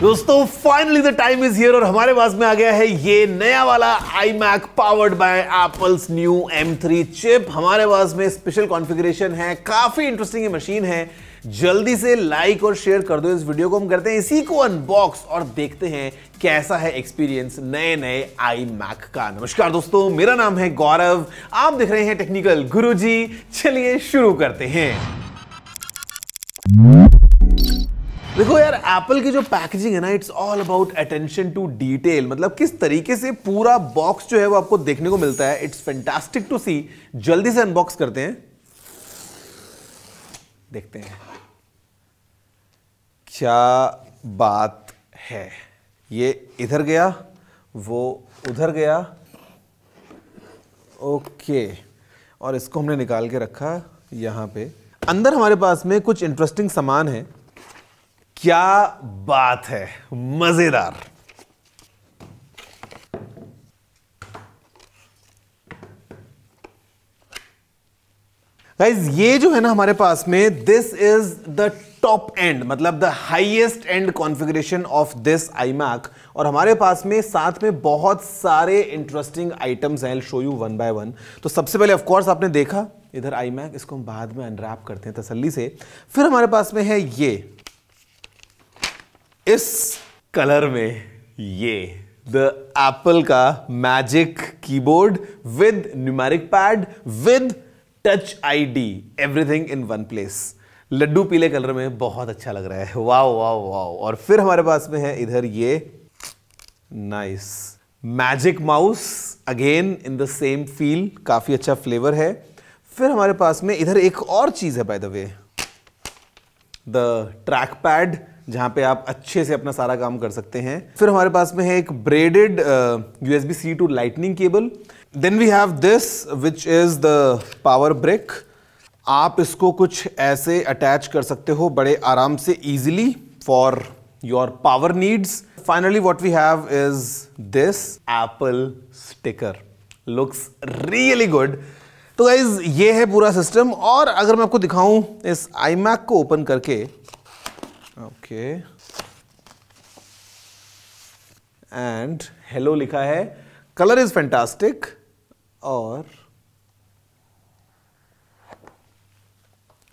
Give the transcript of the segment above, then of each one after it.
दोस्तों finally the time is here और हमारे पास में आ गया है ये नया वाला iMac powered by Apple's new three chip हमारे पास में स्पेशल कॉन्फ़िगरेशन है काफी इंटरेस्टिंग मशीन है जल्दी से लाइक और शेयर कर दो इस वीडियो को हम करते हैं इसी को अनबॉक्स और देखते हैं कैसा है एक्सपीरियंस नए नए आई मैक का नमस्कार दोस्तों मेरा नाम है गौरव आप देख रहे हैं टेक्निकल गुरुजी चलिए शुरू करते हैं देखो यार एप्पल की जो पैकेजिंग है ना it's all about attention to detail मतलब किस तरीके से पूरा बॉक्स जो है वो आपको देखने को मिलता है इट्स फैंटास्टिक टू सी जल्दी से अनबॉक्स करते हैं देखते हैं क्या बात है ये इधर गया वो उधर गया ओके और इसको हमने निकाल के रखा यहां पे अंदर हमारे पास में कुछ इंटरेस्टिंग सामान है क्या बात है मजेदार गाइज ये जो है ना हमारे पास में this is the top end मतलब the highest end configuration of this I और हमारे पास में साथ में बहुत सारे इंटरेस्टिंग आइटम्स हैं show you one by one तो सबसे पहले ऑफ कोर्स आपने देखा इधर आई इसको हम बाद में अनरैप करते हैं तसल्ली से फिर हमारे पास में है ये इस कलर में ये द एप्पल का magic keyboard with numeric pad with Touch ID everything in one place लड्डू पीले कलर में बहुत अच्छा लग रहा है वाओ वाओ वाओ और फिर हमारे पास में है इधर ये nice magic mouse again in the same feel काफ़ी अच्छा फ्लेवर है फिर हमारे पास में इधर एक और चीज़ है by the way the trackpad जहाँ पे आप अच्छे से अपना सारा काम कर सकते हैं फिर हमारे पास में है एक braided U S B C to lightning cable then we have this which is the power brick आप इसको कुछ ऐसे अटैच कर सकते हो बड़े आराम से easily for your power needs finally what we have is this Apple sticker looks really good तो गाइज ये है पूरा सिस्टम और अगर मैं आपको दिखाऊं इस आई को ओपन करके ओके एंड हेलो लिखा है कलर इज फैंटास्टिक और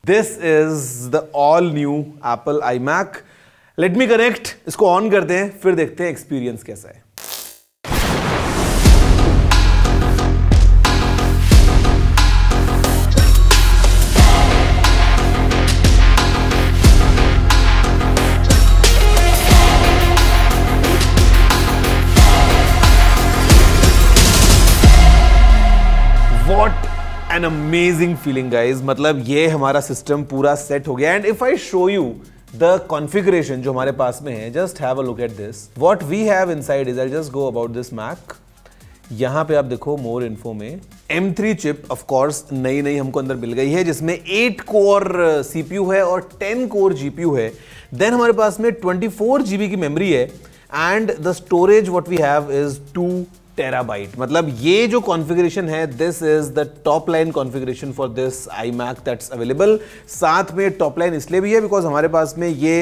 this is the all new Apple iMac let me connect इसको ऑन करते हैं फिर देखते हैं एक्सपीरियंस कैसा है एन अमेजिंग फीलिंग गाइज मतलब ये हमारा सिस्टम पूरा सेट हो गया and if I show you the configuration जो हमारे पास में है just have a look at this what we have inside is I just go about this Mac यहां पे आप देखो मोर इन्फो में M3 थ्री चिप ऑफकोर्स नई नई हमको अंदर मिल गई है जिसमें 8 कोर CPU है और 10 कोर GPU है देन हमारे पास में ट्वेंटी 24 GB की मेमरी है and the storage what we have is two terabyte मतलब ये जो कॉन्फ़िगरेशन है this is the top line configuration for this iMac that's available साथ में टॉप लाइन इसलिए भी है बिकॉज हमारे पास में ये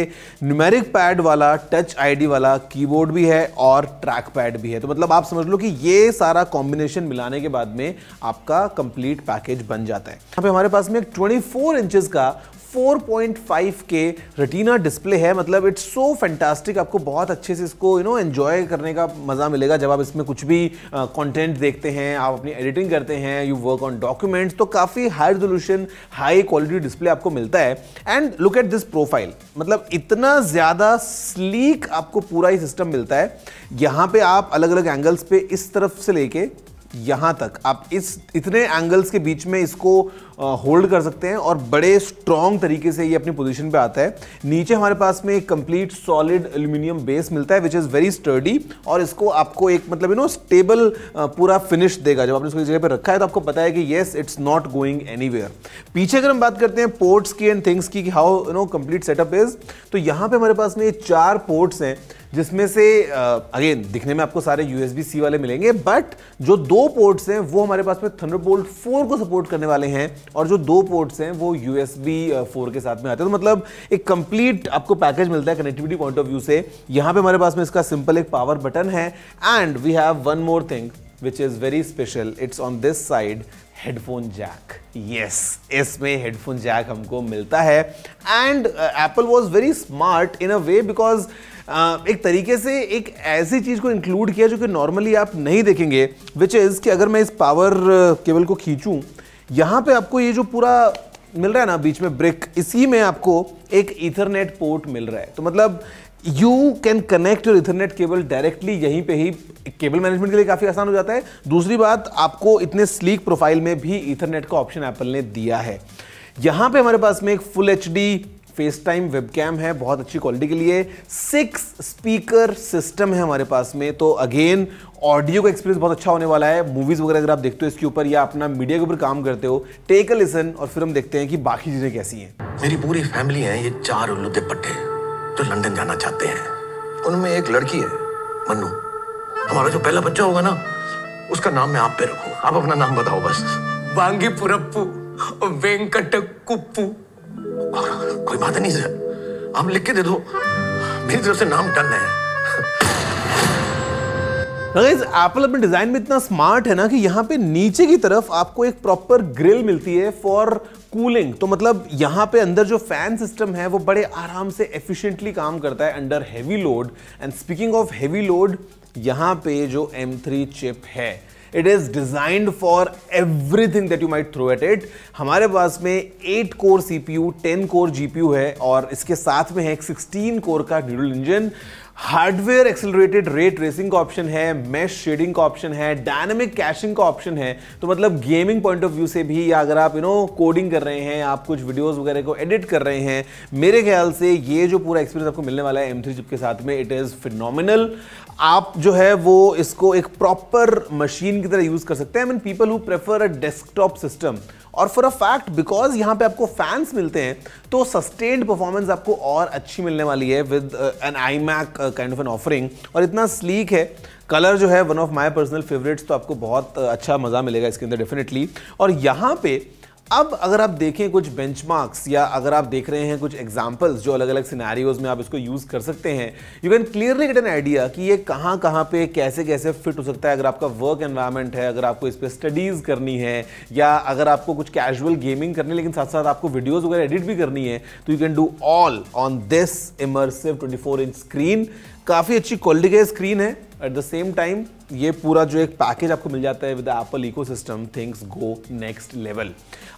न्यूमेरिक पैड वाला टच आईडी वाला कीबोर्ड भी है और ट्रैक पैड भी है तो मतलब आप समझ लो कि ये सारा कॉम्बिनेशन मिलाने के बाद में आपका कंप्लीट पैकेज बन जाता है यहाँ पे हमारे पास में एक ट्वेंटी फोर का 4.5 के रेटिना डिस्प्ले है मतलब इट्स सो फैंटास्टिक आपको बहुत अच्छे से इसको यू नो एन्जॉय करने का मज़ा मिलेगा जब आप इसमें कुछ भी कंटेंट देखते हैं आप अपनी एडिटिंग करते हैं यू वर्क ऑन डॉक्यूमेंट्स तो काफ़ी high resolution high quality display आपको मिलता है and look at this profile मतलब इतना ज़्यादा स्लीक आपको पूरा ही सिस्टम मिलता है यहाँ पे आप अलग अलग एंगल्स पे इस तरफ से लेके यहाँ तक आप इस इतने एंगल्स के बीच में इसको होल्ड कर सकते हैं और बड़े स्ट्रॉन्ग तरीके से ये अपनी पोजीशन पे आता है नीचे हमारे पास में एक कंप्लीट सॉलिड एल्यूमिनियम बेस मिलता है विच इज़ वेरी स्टर्डी और इसको आपको एक मतलब यू नो स्टेबल पूरा फिनिश देगा जब आपने इसको जगह पर रखा है तो आपको पता है कि yes it's not going any पीछे अगर हम बात करते हैं पोर्ट्स की एंड थिंग्स की how you know complete setup is तो यहाँ पर हमारे पास में ये चार पोर्ट्स हैं जिसमें से अगेन दिखने में आपको सारे यूएसबी सी वाले मिलेंगे बट जो दो पोर्ट्स हैं वो हमारे पास में थंडरबोल्ट 4 को सपोर्ट करने वाले हैं और जो दो पोर्ट्स हैं वो यूएसबी 4 के साथ में आते हैं तो मतलब एक कंप्लीट आपको पैकेज मिलता है कनेक्टिविटी पॉइंट ऑफ व्यू से यहाँ पे हमारे पास में इसका सिंपल एक पावर बटन है and we have one more thing which is very special it's on this side headphone jack yes इसमें हेडफोन जैक हमको मिलता है and Apple was very smart in a way because एक तरीके से एक ऐसी चीज़ को इंक्लूड किया जो कि नॉर्मली आप नहीं देखेंगे विच इज़ कि अगर मैं इस पावर केबल को खींचूँ यहाँ पे आपको ये जो पूरा मिल रहा है ना बीच में ब्रिक इसी में आपको एक इथरनेट पोर्ट मिल रहा है तो मतलब you can connect your ethernet cable directly यहीं पे ही केबल मैनेजमेंट के लिए काफ़ी आसान हो जाता है दूसरी बात आपको इतने स्लीक प्रोफाइल में भी इथरनेट का ऑप्शन एप्पल ने दिया है यहाँ पे हमारे पास में एक full H D FaceTime webcam है बहुत अच्छी क्वालिटी के लिए सिक्स स्पीकर सिस्टम है हमारे पास में तो अगेन ऑडियो का एक्सपीरियंस बहुत अच्छा होने वाला है मूवीज़ वगैरह अगर आप देखते हो इसके ऊपर या अपना मीडिया के ऊपर काम करते हो टेक अ लिसन और फिर हम देखते हैं कि बाकी चीज़ें कैसी हैं मेरी पूरी फैमिली है ये चार उल्लू के पट्टे जो लंदन जाना चाहते हैं उनमें एक लड़की है मनु हमारा जो पहला बच्चा होगा ना उसका नाम मैं आप पे रखूंगा आप अपना नाम बताओ बस बांगी पुरप्पू वेंकट कुप्पू कोई बात नहीं सर आप लिख के दे दो मेरी तरफ से नाम डन है एप्पल अपने डिजाइन में इतना स्मार्ट है ना कि यहाँ पे नीचे की तरफ आपको एक प्रॉपर ग्रिल मिलती है फॉर कूलिंग तो मतलब यहाँ पे अंदर जो फैन सिस्टम है वो बड़े आराम से एफिशिएंटली काम करता है under heavy load and speaking of heavy load यहाँ पे जो M3 चिप है it is designed for everything that you might throw at it हमारे पास में eight core CPU you ten core GPU है और इसके साथ में है एक सिक्सटीन कोर का ड्यूडल engine hardware accelerated ray tracing का ऑप्शन है मैश शेडिंग का ऑप्शन है डायनेमिक कैशिंग का ऑप्शन है तो मतलब गेमिंग पॉइंट ऑफ व्यू से भी या अगर आप यू नो कोडिंग कर रहे हैं आप कुछ वीडियोस वगैरह को एडिट कर रहे हैं मेरे ख्याल से ये जो पूरा एक्सपीरियंस आपको मिलने वाला है एम थ्री चिप के साथ में इट इज़ फिनोमिनल आप जो है वो इसको एक प्रॉपर मशीन की तरह यूज़ कर सकते हैं I mean people who prefer a desktop system और फॉर अ फैक्ट बिकॉज यहाँ पे आपको फैंस मिलते हैं तो सस्टेन्ड परफॉर्मेंस आपको और अच्छी मिलने वाली है with an iMac kind of an offering और इतना स्लीक है कलर जो है one of my personal favourites तो आपको बहुत uh, अच्छा मज़ा मिलेगा इसके अंदर डेफिनेटली और यहाँ पे अब अगर आप देखें कुछ बेंच या अगर आप देख रहे हैं कुछ एग्जाम्पल्स जो अलग अलग सिनारियोज में आप इसको यूज़ कर सकते हैं you can clearly get an idea कि ये कहाँ कहाँ पे कैसे कैसे फिट हो सकता है अगर आपका वर्क एनवायरमेंट है अगर आपको इस पर स्टडीज़ करनी है या अगर आपको कुछ कैजुअल गेमिंग करनी है लेकिन साथ साथ आपको वीडियोज़ वगैरह एडिट भी करनी है तो you can do all on this immersive twenty four inch screen काफ़ी अच्छी क्वालिटी का स्क्रीन है एट द सेम टाइम ये पूरा जो एक पैकेज आपको मिल जाता है with Apple ecosystem things go next level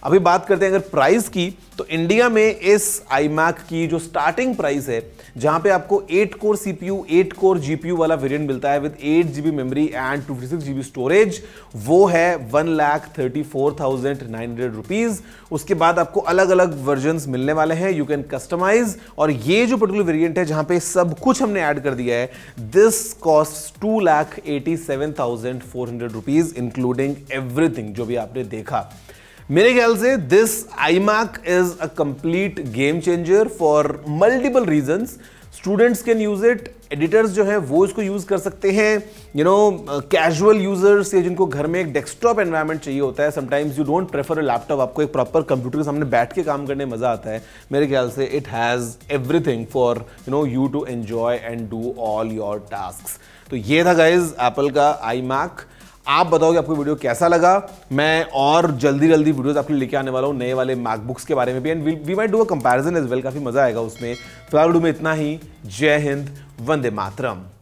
अभी बात करते हैं अगर प्राइस की तो इंडिया में इस आई मैक की जो स्टार्टिंग प्राइस है जहां पे आपको 8 कोर सीपीयू 8 कोर जीपीयू वाला वेरिएंट मिलता है with 8 GB memory and two GB storage वो है one lakh thirty four thousand nine hundred rupees उसके बाद आपको अलग अलग वर्जन मिलने वाले हैं यू कैन कस्टमाइज और ये जो पर्टिकुलर वेरियंट है जहां पे सब कुछ हमने ऐड कर दिया है this cost two lakh eighty 37,400 rupees including everything जो भी आपने देखा मेरे ख्याल से this I is a complete game changer for multiple reasons students can use it editors जो है वो इसको यूज कर सकते हैं यू नो कैजुअल यूजर्स या जिनको घर में एक डेस्कटॉप एनवायरनमेंट चाहिए होता है sometimes you don't prefer a laptop आपको एक प्रॉपर कंप्यूटर के सामने बैठ के काम करने मजा आता है मेरे ख्याल से it has everything for you know you to enjoy and do all your task तो ये था गाइज एप्पल का आई मैक आप बताओ कि आपको वीडियो कैसा लगा मैं और जल्दी जल्दी वीडियोस आपके लिए लेके आने वाला हूँ नए वाले मैकबुक्स के बारे में भी and we might do a comparison as well काफ़ी मज़ा आएगा उसमें फिलहाल वीडियो में इतना ही जय हिंद वंदे मातरम